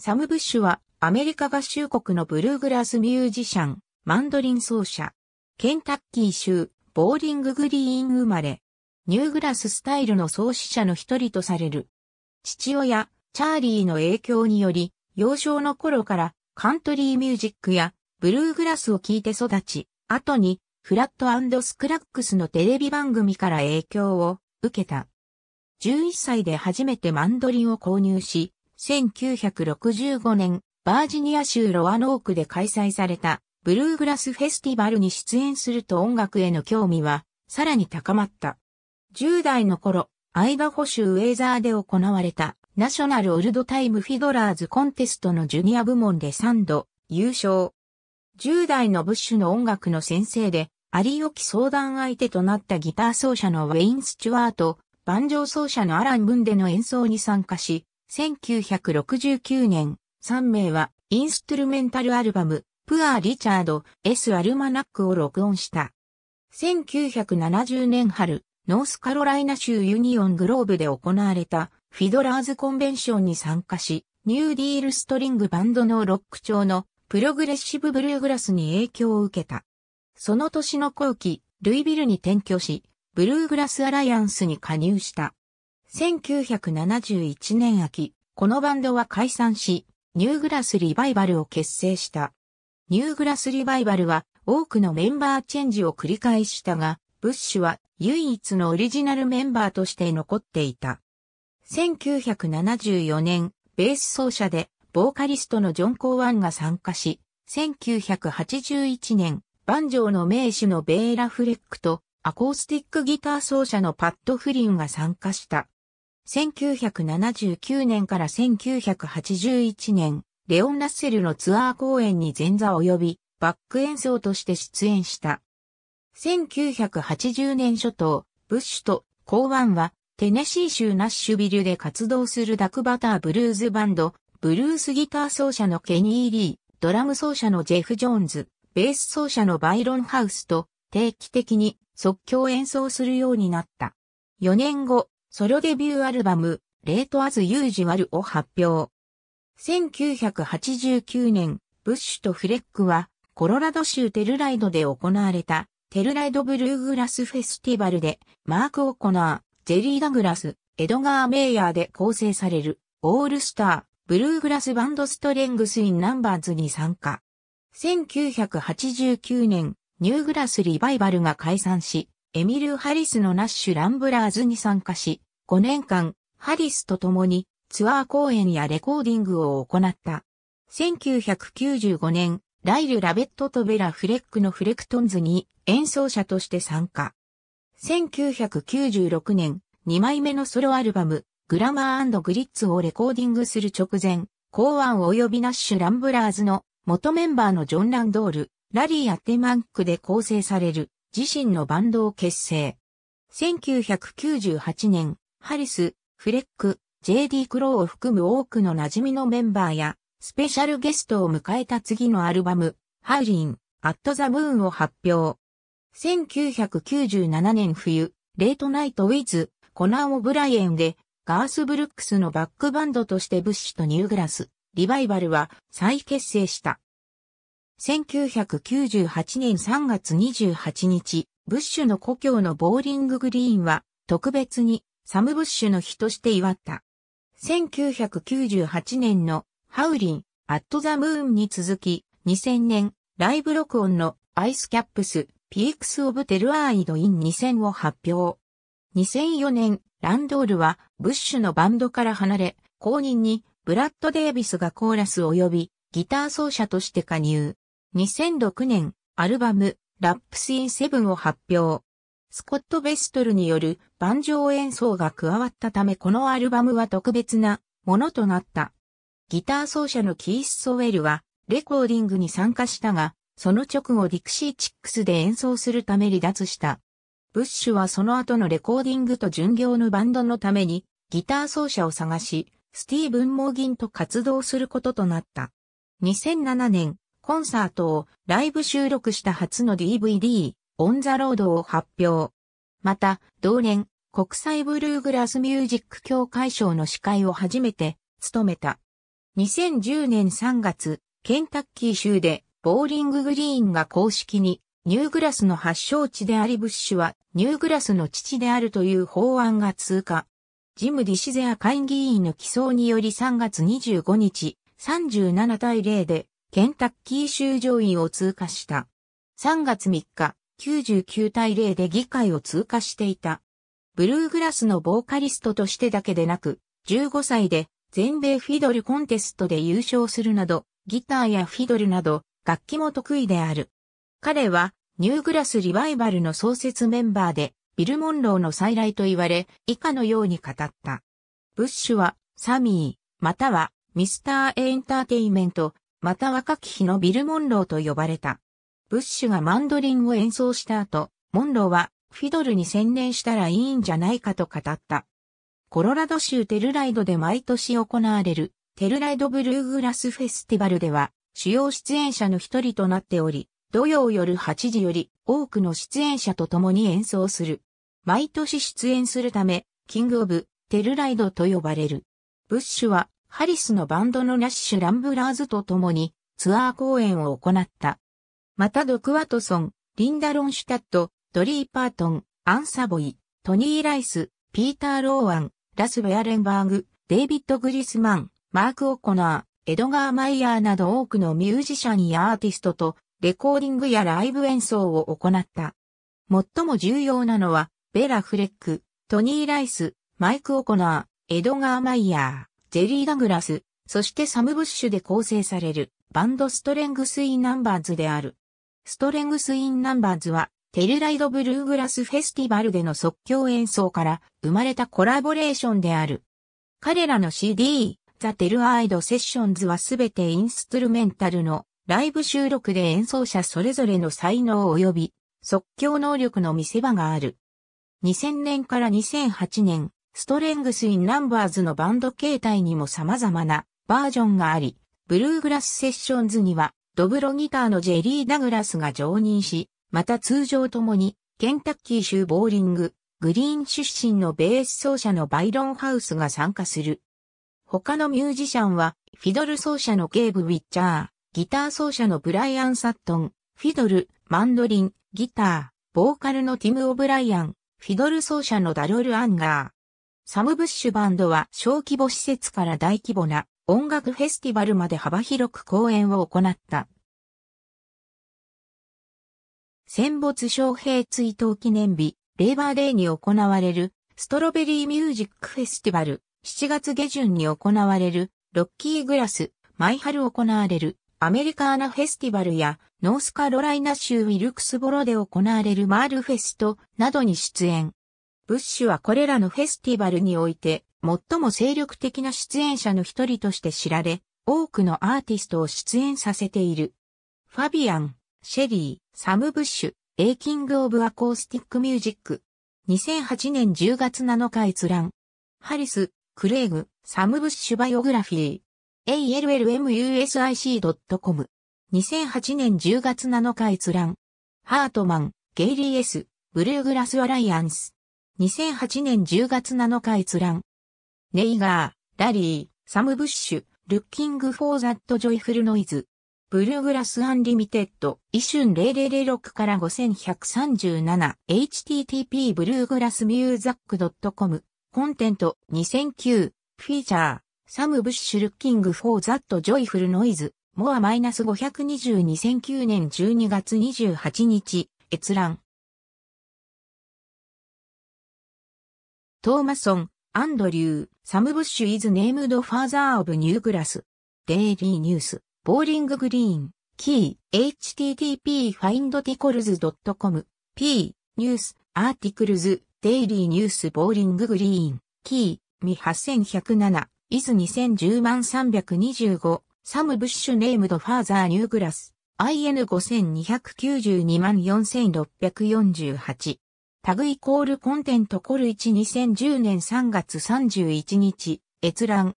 サム・ブッシュはアメリカ合衆国のブルーグラスミュージシャン、マンドリン奏者。ケンタッキー州、ボーリンググリーン生まれ。ニューグラススタイルの創始者の一人とされる。父親、チャーリーの影響により、幼少の頃からカントリーミュージックやブルーグラスを聴いて育ち、後にフラットスクラックスのテレビ番組から影響を受けた。11歳で初めてマンドリンを購入し、1965年、バージニア州ロアノークで開催されたブルーグラスフェスティバルに出演すると音楽への興味はさらに高まった。10代の頃、アイバホ州ウェイザーで行われたナショナルオルドタイムフィドラーズコンテストのジュニア部門で3度優勝。10代のブッシュの音楽の先生で、ありよき相談相手となったギター奏者のウェイン・スチュワート、バンジョー奏者のアラン・ブンデの演奏に参加し、1969年、3名はインストゥルメンタルアルバム、プアー・リチャード・ S・ アルマナックを録音した。1970年春、ノースカロライナ州ユニオングローブで行われたフィドラーズコンベンションに参加し、ニューディールストリングバンドのロック調のプログレッシブブルーグラスに影響を受けた。その年の後期、ルイビルに転居し、ブルーグラスアライアンスに加入した。1971年秋、このバンドは解散し、ニューグラスリバイバルを結成した。ニューグラスリバイバルは多くのメンバーチェンジを繰り返したが、ブッシュは唯一のオリジナルメンバーとして残っていた。1974年、ベース奏者でボーカリストのジョン・コーワンが参加し、1981年、バンジョーの名手のベーラ・フレックとアコースティックギター奏者のパッド・フリンが参加した。1979年から1981年、レオン・ラッセルのツアー公演に前座及びバック演奏として出演した。1980年初頭、ブッシュとコーワンはテネシー州ナッシュビルで活動するダクバターブルーズバンド、ブルースギター奏者のケニー・リー、ドラム奏者のジェフ・ジョーンズ、ベース奏者のバイロン・ハウスと定期的に即興演奏するようになった。4年後、ソロデビューアルバム、レートアズユージュアルを発表。1989年、ブッシュとフレックは、コロラド州テルライドで行われた、テルライドブルーグラスフェスティバルで、マーク・オコナー、ジェリー・ダグラス、エドガー・メイヤーで構成される、オールスター、ブルーグラスバンドストレングス・イン・ナンバーズに参加。1989年、ニューグラスリバイバルが解散し、エミル・ハリスのナッシュ・ランブラーズに参加し、5年間、ハリスと共にツアー公演やレコーディングを行った。1995年、ライル・ラベットとベラ・フレックのフレクトンズに演奏者として参加。1996年、2枚目のソロアルバム、グラマーグリッツをレコーディングする直前、公安及びナッシュ・ランブラーズの元メンバーのジョン・ランドール、ラリー・アテマンクで構成される自身のバンドを結成。1998年、ハリス、フレック、JD クローを含む多くの馴染みのメンバーや、スペシャルゲストを迎えた次のアルバム、ハウリン、アットザムーンを発表。1997年冬、レートナイトウィズ、コナー・オブライエンで、ガース・ブルックスのバックバンドとしてブッシュとニューグラス、リバイバルは再結成した。1998年3月28日、ブッシュの故郷のボーリンググリーンは特別にサム・ブッシュの日として祝った。1998年のハウリン、アット・ザ・ムーンに続き、2000年、ライブ録音のアイスキャップス、ピークス・オブ・テル・アーイド・イン2000を発表。2004年、ランドールはブッシュのバンドから離れ、後任にブラッド・デイビスがコーラス及びギター奏者として加入。2006年、アルバム、ラップスインセブンを発表。スコット・ベストルによる盤上演奏が加わったためこのアルバムは特別なものとなった。ギター奏者のキース・ソウェルはレコーディングに参加したが、その直後ディクシー・チックスで演奏するため離脱した。ブッシュはその後のレコーディングと巡業のバンドのためにギター奏者を探し、スティーブン・モーギンと活動することとなった。2007年、コンサートをライブ収録した初の DVD、オンザロードを発表。また、同年、国際ブルーグラスミュージック協会賞の司会を初めて務めた。2010年3月、ケンタッキー州でボーリンググリーンが公式にニューグラスの発祥地でありブッシュはニューグラスの父であるという法案が通過。ジム・ディシゼア会議員の起草により3月25日37対0でケンタッキー州上院を通過した。3月3日、99対0で議会を通過していた。ブルーグラスのボーカリストとしてだけでなく、15歳で全米フィドルコンテストで優勝するなど、ギターやフィドルなど楽器も得意である。彼はニューグラスリバイバルの創設メンバーで、ビル・モンローの再来と言われ、以下のように語った。ブッシュは、サミー、または、ミスター・エンターテイメント、また若き日のビル・モンローと呼ばれた。ブッシュがマンドリンを演奏した後、モンローはフィドルに専念したらいいんじゃないかと語った。コロラド州テルライドで毎年行われるテルライドブルーグラスフェスティバルでは主要出演者の一人となっており、土曜夜8時より多くの出演者と共に演奏する。毎年出演するため、キングオブテルライドと呼ばれる。ブッシュはハリスのバンドのナッシュ・ランブラーズと共にツアー公演を行った。またドクワトソン、リンダ・ロンシュタット、ドリー・パートン、アン・サボイ、トニー・ライス、ピーター・ローアン、ラス・ベアレンバーグ、デイビッド・グリスマン、マーク・オコナー、エドガー・マイヤーなど多くのミュージシャンやアーティストとレコーディングやライブ演奏を行った。最も重要なのは、ベラ・フレック、トニー・ライス、マイク・オコナー、エドガー・マイヤー。ジェリー・ダグラス、そしてサム・ブッシュで構成されるバンドストレングス・イン・ナンバーズである。ストレングス・イン・ナンバーズはテルライド・ブルーグラス・フェスティバルでの即興演奏から生まれたコラボレーションである。彼らの CD、ザ・テル・アイド・セッションズはすべてインストゥルメンタルのライブ収録で演奏者それぞれの才能及び即興能力の見せ場がある。2000年から2008年、ストレングス・イン・ナンバーズのバンド形態にも様々なバージョンがあり、ブルーグラス・セッションズには、ドブロギターのジェリー・ダグラスが常任し、また通常ともに、ケンタッキー州ボーリング、グリーン出身のベース奏者のバイロン・ハウスが参加する。他のミュージシャンは、フィドル奏者のゲーブ・ウィッチャー、ギター奏者のブライアン・サットン、フィドル、マンドリン、ギター、ボーカルのティム・オブライアン、フィドル奏者のダロル・アンガー、サム・ブッシュバンドは小規模施設から大規模な音楽フェスティバルまで幅広く公演を行った。戦没将兵追悼記念日、レーバーデーに行われるストロベリーミュージックフェスティバル、7月下旬に行われるロッキーグラス、毎春行われるアメリカーナフェスティバルやノースカロライナ州ウィルクスボロで行われるマールフェストなどに出演。ブッシュはこれらのフェスティバルにおいて、最も精力的な出演者の一人として知られ、多くのアーティストを出演させている。ファビアン、シェリー、サム・ブッシュ、エイキング・オブ・アコースティック・ミュージック。2008年10月7日閲覧。ハリス、クレイグ、サム・ブッシュ・バイオグラフィー。allmusic.com。2008年10月7日閲覧。ハートマン、ゲイリー・エス、ブルーグラス・アライアンス。2008年10月7日閲覧。ネイガー、ラリー、サム・ブッシュ、ルッキング・フォー・ザット・ジョイフル・ノイズ。ブルーグラス・アンリミテッド、イシュン0006から5137、http ブルーグラス・ミューザック .com、コンテント2009、フィーチャー、サム・ブッシュ・ルッキング・フォー・ザット・ジョイフル・ノイズ、モア・マイナス520 2009年12月28日、閲覧。トーマソン、アンドリュー、サム・ブッシュ・イズ・ネームド・ファーザー・オブ・ニューグラス。デイリーニュース、ボーリング・グリーン、キー、http://findtickles.com、p、ニュース、アーティクルズ、デイリーニュース・ボーリング・グリーン、キー、ミ8107、イズ2010万325、サム・ブッシュ・ネームド・ファーザー・ニューグラス、IN5292 万4648。タグイコールコンテントコル12010年3月31日、閲覧。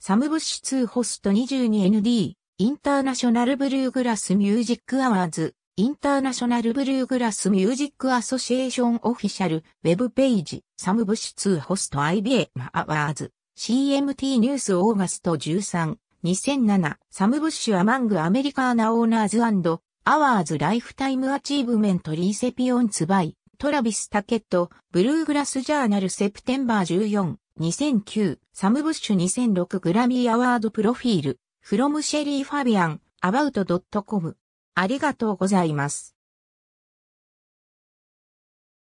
サムブッシュ2ホスト 22ND、インターナショナルブルーグラスミュージックアワーズ、インターナショナルブルーグラスミュージックアソシエーションオフィシャル、ウェブページ、サムブッシュ2ホスト i b m アワーズ、CMT ニュースオーガスト13、2007、サムブッシュアマングアメリカーナオーナーズアワーズライフタイムアチーブメントリーセピオンツバイ、トラビス・タケット、ブルーグラス・ジャーナル・セプテンバー14、2009、サム・ブッシュ2006グラミー・アワード・プロフィール、フロム・シェリー・ファビアン、アバウト・ドット・コム。ありがとうございます。